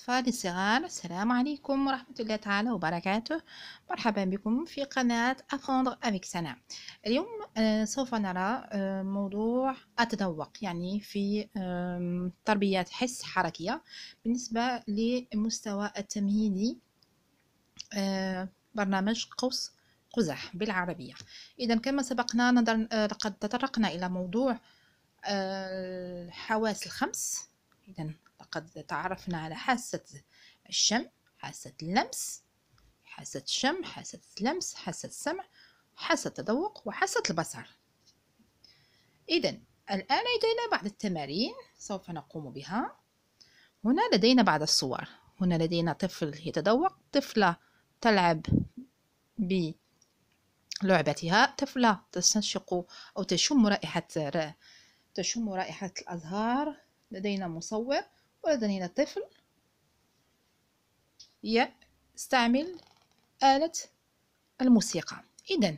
أطفالي الصغار السلام عليكم ورحمة الله تعالى وبركاته مرحبا بكم في قناة أفوندر أفيك سنة اليوم آه، سوف نرى آه، موضوع أتذوق يعني في تربية حس حركية بالنسبة لمستوى التمهيدي آه، برنامج قوس قزح بالعربية إذا كما سبقنا لقد تطرقنا إلى موضوع الحواس الخمس إذا لقد تعرفنا على حاسة الشم حاسة اللمس حاسة الشم حاسة اللمس حاسة السمع حاسة التذوق وحاسة البصر إذا الآن لدينا بعض التمارين سوف نقوم بها هنا لدينا بعض الصور هنا لدينا طفل يتذوق طفلة تلعب بلعبتها طفلة تستنشق أو تشم رائحة تشم رائحة الأزهار لدينا مصور ولدينا طفل يستعمل آلة الموسيقى إذا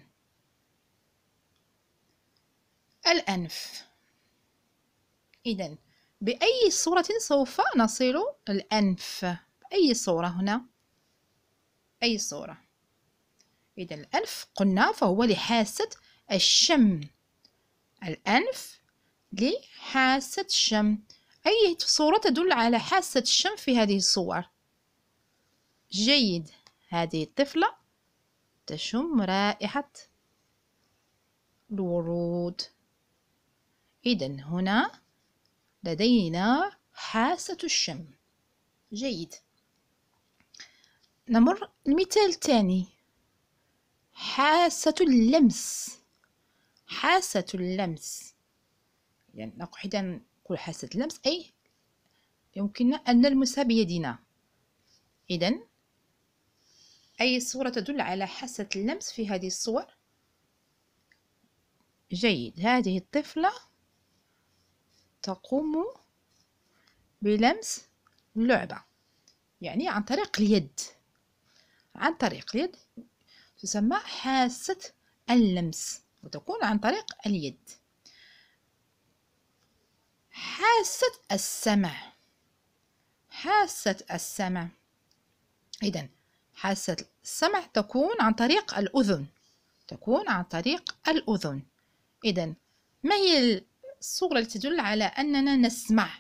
الأنف إذا بأي صورة سوف نصل الأنف بأي صورة هنا أي صورة إذا الأنف قلنا فهو لحاسة الشم الأنف لحاسة الشم أي صورة تدل على حاسة الشم في هذه الصور جيد هذه الطفلة تشم رائحة الورود إذا هنا لدينا حاسة الشم جيد نمر المثال الثاني حاسة اللمس حاسة اللمس يعني نقول حاسة اللمس أي يمكننا أن نلمسها بيدنا إذا أي صورة تدل على حاسة اللمس في هذه الصور جيد هذه الطفلة تقوم بلمس اللعبة يعني عن طريق اليد عن طريق اليد تسمى حاسة اللمس وتكون عن طريق اليد حاسة السمع حاسة السمع إذا حاسة السمع تكون عن طريق الأذن تكون عن طريق الأذن إذا ما هي الصورة التي تدل على أننا نسمع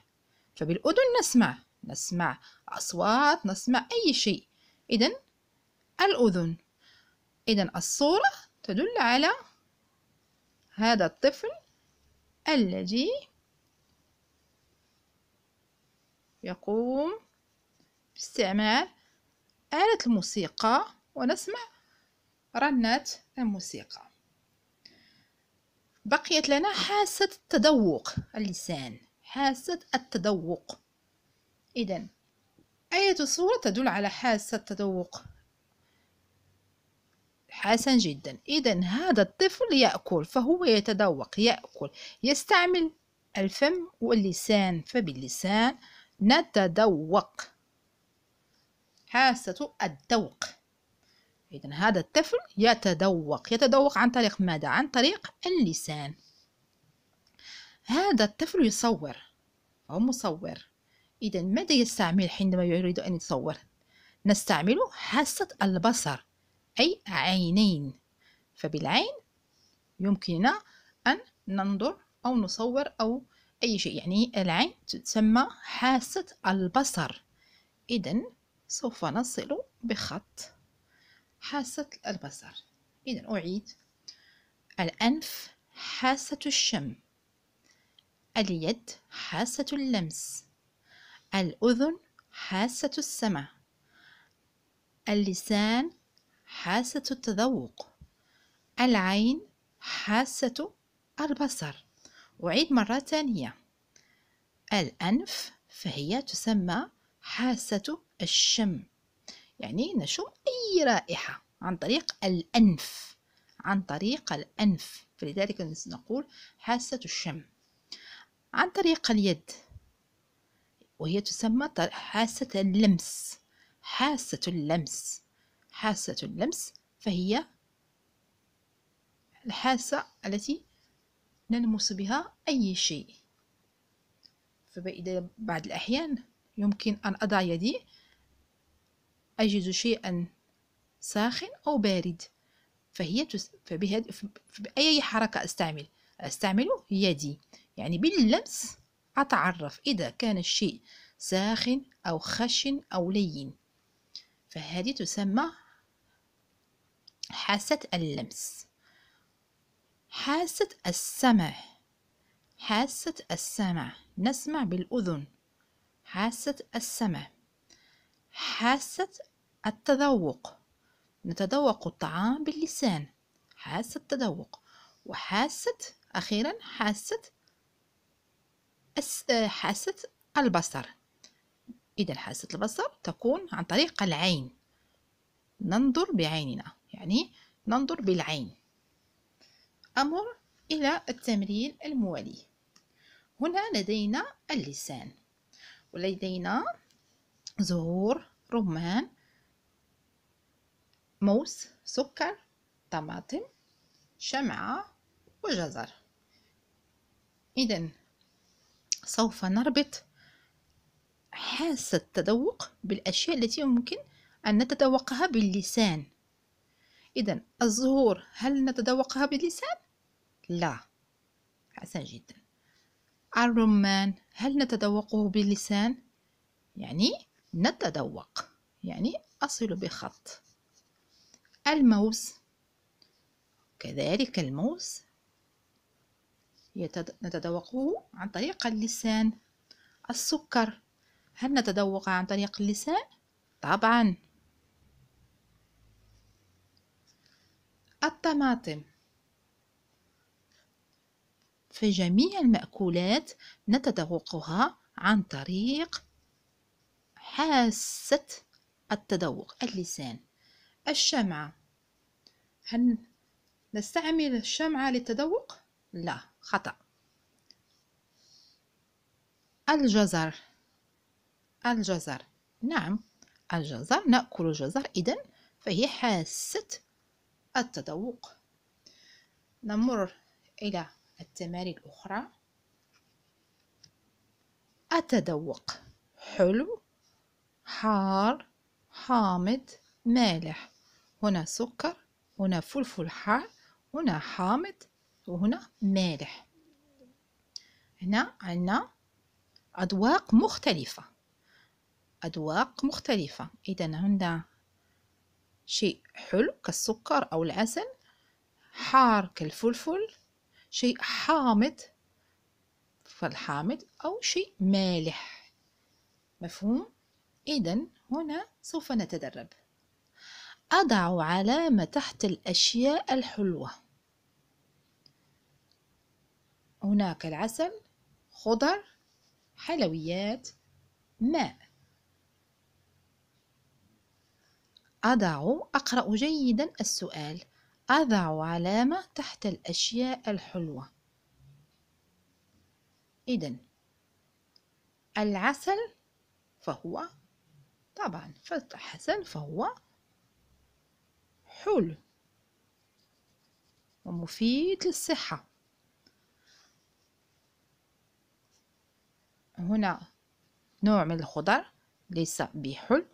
فبالأذن نسمع نسمع أصوات نسمع أي شيء إذا الأذن إذا الصورة تدل على هذا الطفل الذي يقوم باستعمال آلة الموسيقى ونسمع رنات الموسيقى بقيت لنا حاسة التذوق اللسان حاسة التذوق إذا أية صورة تدل على حاسة التذوق حسن جدا إذا هذا الطفل يأكل فهو يتذوق يأكل يستعمل الفم واللسان فباللسان نتذوق حاسة الذوق إذا هذا الطفل يتذوق يتذوق عن طريق ماذا؟ عن طريق اللسان هذا الطفل يصور أو مصور إذا ماذا يستعمل حينما يريد أن يصور؟ نستعمل حاسة البصر أي عينين فبالعين يمكننا أن ننظر أو نصور أو أي شيء يعني العين تسمى حاسة البصر إذا سوف نصل بخط حاسة البصر إذا أعيد الأنف حاسة الشم اليد حاسة اللمس الأذن حاسة السمع اللسان حاسة التذوق العين حاسة البصر أعيد مرة ثانية الأنف فهي تسمى حاسة الشم يعني نشم أي رائحة عن طريق الأنف عن طريق الأنف فلذلك نقول حاسة الشم عن طريق اليد وهي تسمى حاسة اللمس حاسة اللمس حاسة اللمس فهي الحاسة التي نلمس بها أي شيء فبإذا بعض الأحيان يمكن أن أضع يدي أجد شيئا ساخن أو بارد فهي تس... فبهد... فبأي حركة أستعمل أستعمل يدي يعني باللمس أتعرف إذا كان الشيء ساخن أو خشن أو لين فهذه تسمى حاسة اللمس حاسة السمع حاسة السمع نسمع بالأذن حاسة السمع حاسة التذوق نتذوق الطعام باللسان حاسة التذوق وحاسة أخيرا حاسة حاسة البصر إذا حاسة البصر تكون عن طريق العين ننظر بعيننا يعني ننظر بالعين أمر إلى التمرين الموالي هنا لدينا اللسان ولدينا زهور رمان موس سكر طماطم شمعة وجزر إذا سوف نربط حاسة التذوق بالأشياء التي يمكن أن نتذوقها باللسان إذا الزهور هل نتذوقها باللسان؟ لا حسن جدا الرمان هل نتذوقه باللسان يعني نتذوق يعني أصل بخط الموز كذلك الموز نتذوقه عن طريق اللسان السكر هل نتذوق عن طريق اللسان طبعا الطماطم فجميع المأكولات نتذوقها عن طريق حاسة التذوق اللسان الشمعة هل نستعمل الشمعة للتذوق؟ لا خطأ الجزر الجزر نعم الجزر نأكل الجزر إذن فهي حاسة التذوق نمر إلى التمارين الأخرى أتذوق حلو حار حامض مالح هنا سكر هنا فلفل حار هنا حامض وهنا مالح هنا عندنا أذواق مختلفة أذواق مختلفة إذا عندنا شيء حلو كالسكر أو العسل حار كالفلفل شيء حامض فالحامض أو شيء مالح مفهوم؟ إذا هنا سوف نتدرب أضع علامة تحت الأشياء الحلوة هناك العسل خضر حلويات ماء أضع أقرأ جيدا السؤال أضع علامة تحت الأشياء الحلوة إذا العسل فهو طبعا فالعسل فهو حلو ومفيد للصحة هنا نوع من الخضر ليس بحلو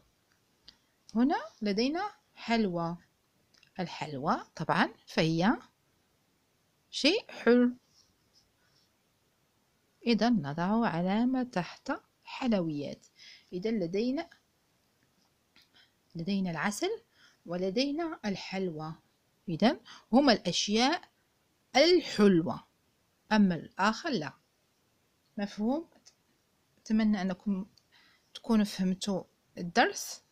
هنا لدينا حلوى الحلوى طبعا فهي شيء حلو إذا نضع علامة تحت حلويات إذا لدينا لدينا العسل ولدينا الحلوى إذا هما الأشياء الحلوة أما الآخر لا مفهوم أتمنى أنكم تكونوا فهمتوا الدرس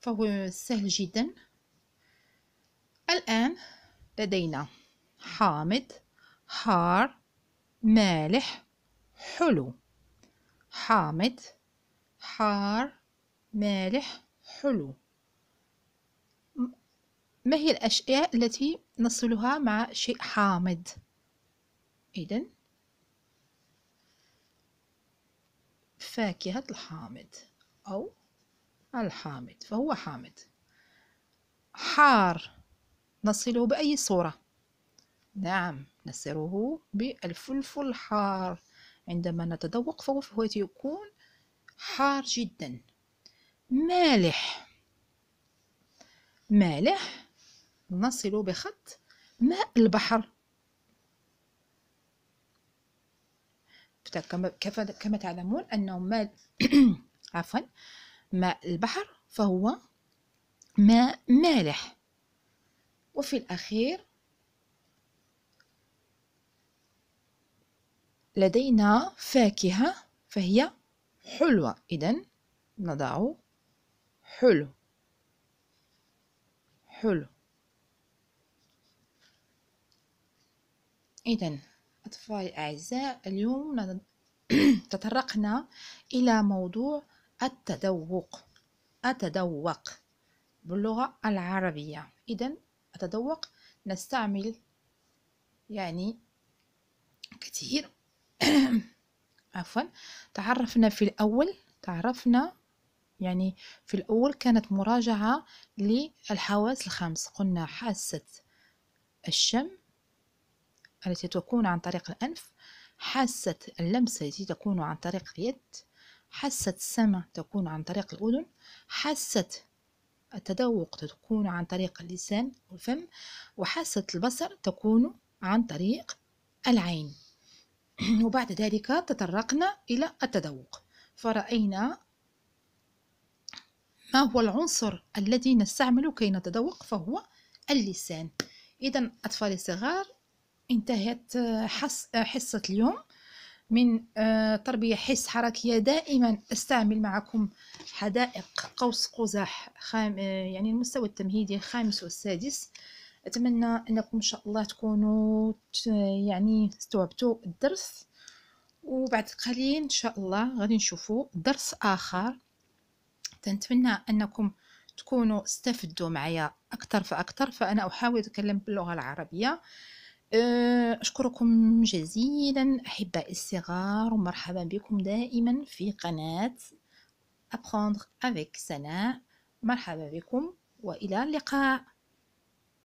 فهو سهل جدا الآن لدينا حامض حار مالح حلو حامض حار مالح حلو ما هي الأشياء التي نصلها مع شيء حامض إذن فاكهة الحامض أو الحامض فهو حامض حار نصله بأي صورة نعم نصله بالفلفل الحار عندما نتذوق فهو يكون حار جدا مالح مالح نصل بخط ماء البحر كما تعلمون أنه ماء عفوا ماء البحر فهو ماء مالح وفي الأخير لدينا فاكهة فهي حلوة إذا نضع حلو حلو إذا أطفال أعزاء اليوم تطرقنا إلى موضوع التذوق أتذوق باللغة العربية إذا نتذوق نستعمل يعني كثير عفوا تعرفنا في الأول تعرفنا يعني في الأول كانت مراجعة للحواس الخمس قلنا حاسة الشم التي تكون عن طريق الأنف حاسة اللمسة التي تكون عن طريق اليد حاسة السمع تكون عن طريق الأذن حاسة التذوق تكون عن طريق اللسان والفم وحاسة البصر تكون عن طريق العين وبعد ذلك تطرقنا إلى التذوق فرأينا ما هو العنصر الذي نستعمله كي نتذوق فهو اللسان إذا أطفالي الصغار انتهت آه، آه، حصة اليوم من تربية آه، حس حركية دائما أستعمل معكم حدائق قوس قزح خام آه، يعني المستوى التمهيدي الخامس والسادس أتمنى أنكم إن شاء الله تكونوا يعني استوعبتوا الدرس وبعد قليل إن شاء الله غادي نشوفوا درس آخر تنتمنى أنكم تكونوا استفدوا معي أكثر فأكثر فأنا أحاول أتكلم باللغة العربية آه، أشكركم جزيلا أحبائي الصغار ومرحبا بكم دائما في قناة أبخوندغ أفيك سناء مرحبا بكم وإلى اللقاء